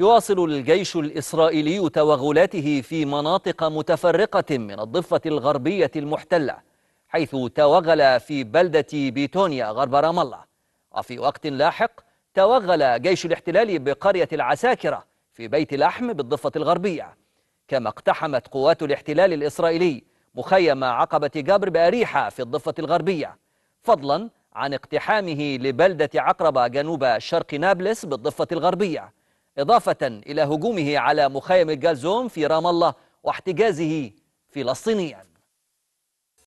يواصل الجيش الإسرائيلي توغلاته في مناطق متفرقة من الضفة الغربية المحتلة حيث توغل في بلدة بيتونيا غرب رام الله وفي وقت لاحق توغل جيش الاحتلال بقرية العساكرة في بيت لحم بالضفة الغربية كما اقتحمت قوات الاحتلال الإسرائيلي مخيم عقبة جبر بأريحة في الضفة الغربية فضلا عن اقتحامه لبلدة عقربة جنوب شرق نابلس بالضفة الغربية إضافة إلى هجومه على مخيم الجالزوم في رام الله واحتجازه فلسطينيا